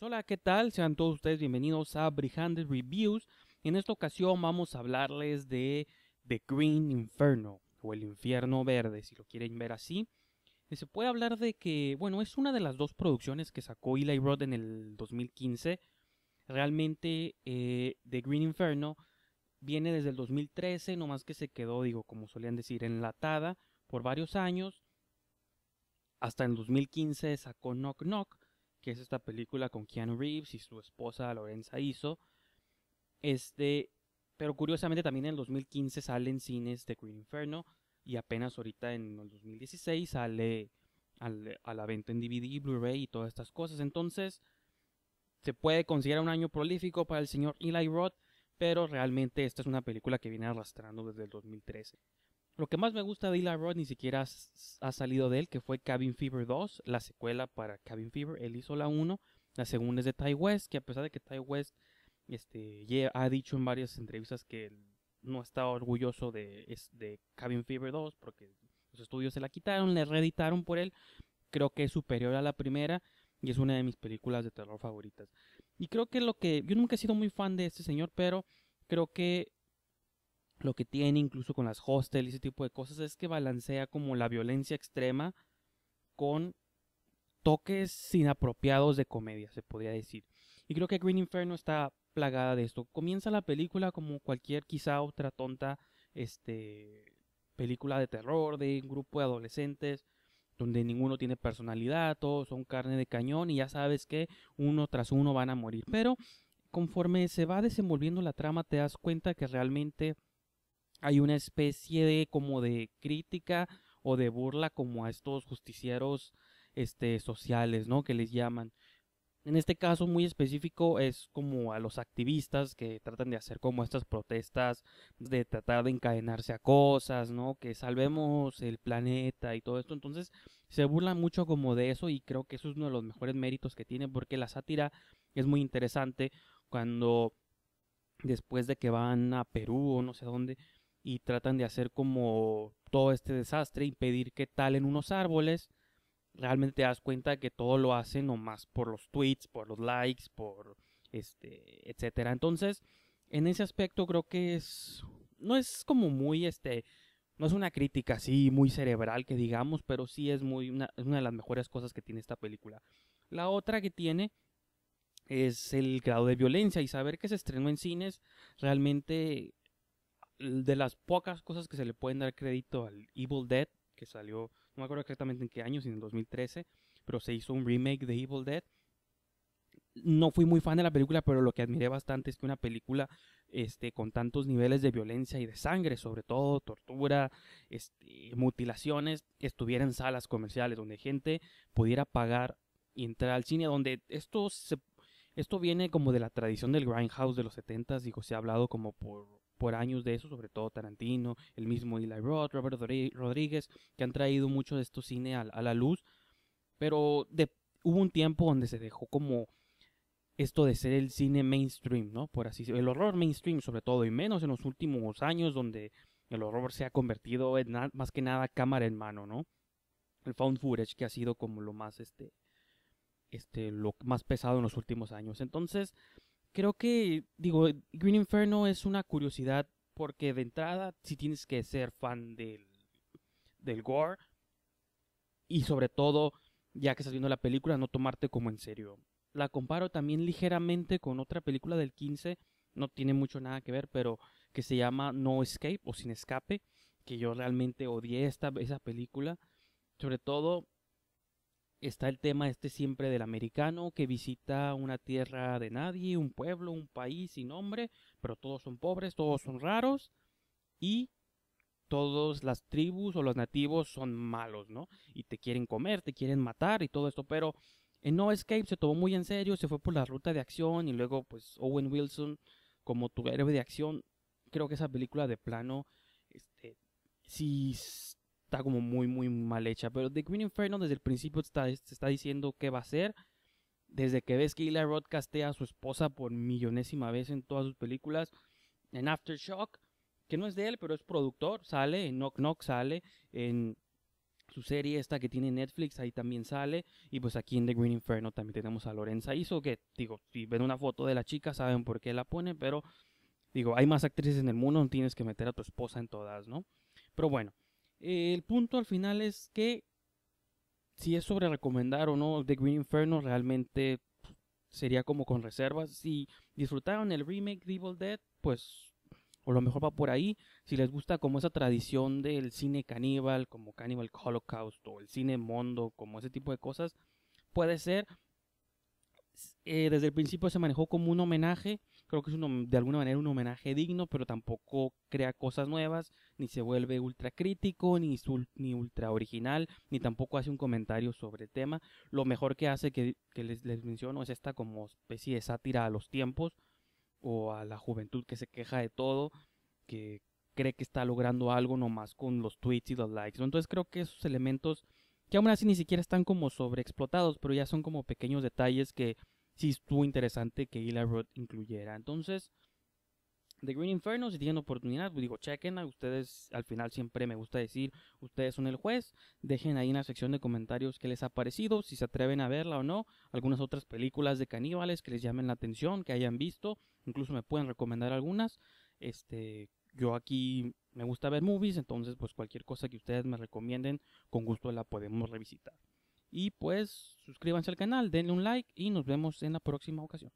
Pues hola, ¿qué tal? Sean todos ustedes bienvenidos a Brihand Reviews. En esta ocasión vamos a hablarles de The Green Inferno o el infierno verde, si lo quieren ver así. Eh, se puede hablar de que, bueno, es una de las dos producciones que sacó Eli Roth en el 2015. Realmente eh, The Green Inferno viene desde el 2013, nomás que se quedó, digo, como solían decir, enlatada por varios años. Hasta el 2015 sacó Knock Knock, que es esta película con Keanu Reeves y su esposa Lorenza hizo. Este, pero curiosamente también en el 2015 salen cines de Green Inferno y apenas ahorita en el 2016 sale al, a la venta en DVD, Blu-ray y todas estas cosas. Entonces, se puede considerar un año prolífico para el señor Eli Roth, pero realmente esta es una película que viene arrastrando desde el 2013. Lo que más me gusta de Eli Roth ni siquiera ha salido de él, que fue Cabin Fever 2, la secuela para Cabin Fever. Él hizo la 1. La segunda es de Ty West, que a pesar de que Ty West este, ha dicho en varias entrevistas que no está orgulloso de, de Cabin Fever 2 porque los estudios se la quitaron, le reeditaron por él. Creo que es superior a la primera y es una de mis películas de terror favoritas. Y creo que lo que. Yo nunca he sido muy fan de este señor, pero creo que lo que tiene incluso con las hostel y ese tipo de cosas es que balancea como la violencia extrema con toques inapropiados de comedia, se podría decir. Y creo que Green Inferno está plagada de esto. Comienza la película como cualquier quizá otra tonta este película de terror de un grupo de adolescentes donde ninguno tiene personalidad, todos son carne de cañón y ya sabes que uno tras uno van a morir. Pero conforme se va desenvolviendo la trama te das cuenta que realmente hay una especie de como de crítica o de burla como a estos justicieros este, sociales, ¿no? Que les llaman. En este caso muy específico es como a los activistas que tratan de hacer como estas protestas, de tratar de encadenarse a cosas, ¿no? Que salvemos el planeta y todo esto. Entonces se burla mucho como de eso y creo que eso es uno de los mejores méritos que tiene porque la sátira es muy interesante cuando después de que van a Perú o no sé dónde, y tratan de hacer como todo este desastre, impedir que talen unos árboles. Realmente te das cuenta que todo lo hacen nomás por los tweets, por los likes, por este, etcétera. Entonces, en ese aspecto creo que es no es como muy este no es una crítica así muy cerebral que digamos, pero sí es muy una, es una de las mejores cosas que tiene esta película. La otra que tiene es el grado de violencia y saber que se estrenó en cines realmente de las pocas cosas que se le pueden dar crédito al Evil Dead, que salió, no me acuerdo exactamente en qué año, sino en 2013, pero se hizo un remake de Evil Dead. No fui muy fan de la película, pero lo que admiré bastante es que una película este, con tantos niveles de violencia y de sangre, sobre todo tortura, este, mutilaciones, estuviera en salas comerciales donde gente pudiera pagar y entrar al cine, donde esto esto viene como de la tradición del grindhouse de los 70 digo, se ha hablado como por por años de eso, sobre todo Tarantino, el mismo Eli Roth, Robert Rodríguez, que han traído mucho de estos cine a, la luz, pero de, hubo un tiempo donde se dejó como esto de ser el cine mainstream, ¿no? Por así el horror mainstream sobre todo, y menos en los últimos años donde el horror se ha convertido en más que nada cámara en mano, ¿no? El found footage que ha sido como lo más, este, este, lo más pesado en los últimos años. Entonces, creo que, digo, Green Inferno es una curiosidad porque de entrada si tienes que ser fan del, del gore y sobre todo, ya que estás viendo la película, no tomarte como en serio. La comparo también ligeramente con otra película del 15, no tiene mucho nada que ver, pero que se llama No Escape o Sin Escape, que yo realmente odié esta, esa película, sobre todo está el tema este siempre del americano que visita una tierra de nadie, un pueblo, un país sin nombre, pero todos son pobres, todos son raros y todas las tribus o los nativos son malos, ¿no? Y te quieren comer, te quieren matar y todo esto, pero en No Escape se tomó muy en serio, se fue por la ruta de acción y luego pues Owen Wilson como tu héroe de acción, creo que esa película de plano, este, si está como muy, muy mal hecha. Pero The Green Inferno desde el principio está, se está diciendo qué va a ser. Desde que ves que Eli Roth castea a su esposa por millonésima vez en todas sus películas. En Aftershock, que no es de él, pero es productor, sale. En Knock Knock sale. En su serie esta que tiene Netflix, ahí también sale. Y pues aquí en The Green Inferno también tenemos a Lorenza eso que digo, si ven una foto de la chica saben por qué la pone, pero digo, hay más actrices en el mundo, no tienes que meter a tu esposa en todas, ¿no? Pero bueno, eh, el punto al final es que si es sobre recomendar o no The Green Inferno, realmente pues, sería como con reservas. Si disfrutaron el remake de Evil Dead, pues o lo mejor va por ahí. Si les gusta como esa tradición del cine caníbal, como Cannibal Holocaust o el cine mondo, como ese tipo de cosas, puede ser. Eh, desde el principio se manejó como un homenaje creo que es de alguna manera un homenaje digno, pero tampoco crea cosas nuevas, ni se vuelve ultra crítico, ni, ni ultra original, ni tampoco hace un comentario sobre el tema. Lo mejor que hace, que, que les, menciono, es esta como especie de sátira a los tiempos o a la juventud que se queja de todo, que cree que está logrando algo nomás con los tweets y los likes. Entonces creo que esos elementos que aún así ni siquiera están como sobreexplotados, pero ya son como pequeños detalles que sí estuvo interesante que Eli Roth incluyera. Entonces, The Green Inferno, si tienen oportunidad, pues digo, chequenla. Ustedes, al final siempre me gusta decir, ustedes son el juez. Dejen ahí en la sección de comentarios qué les ha parecido, si se atreven a verla o no. Algunas otras películas de caníbales que les llamen la atención, que hayan visto. Incluso me pueden recomendar algunas. Este, yo aquí me gusta ver movies, entonces pues cualquier cosa que ustedes me recomienden, con gusto la podemos revisitar. Y pues suscríbanse al canal, denle un like y nos vemos en la próxima ocasión.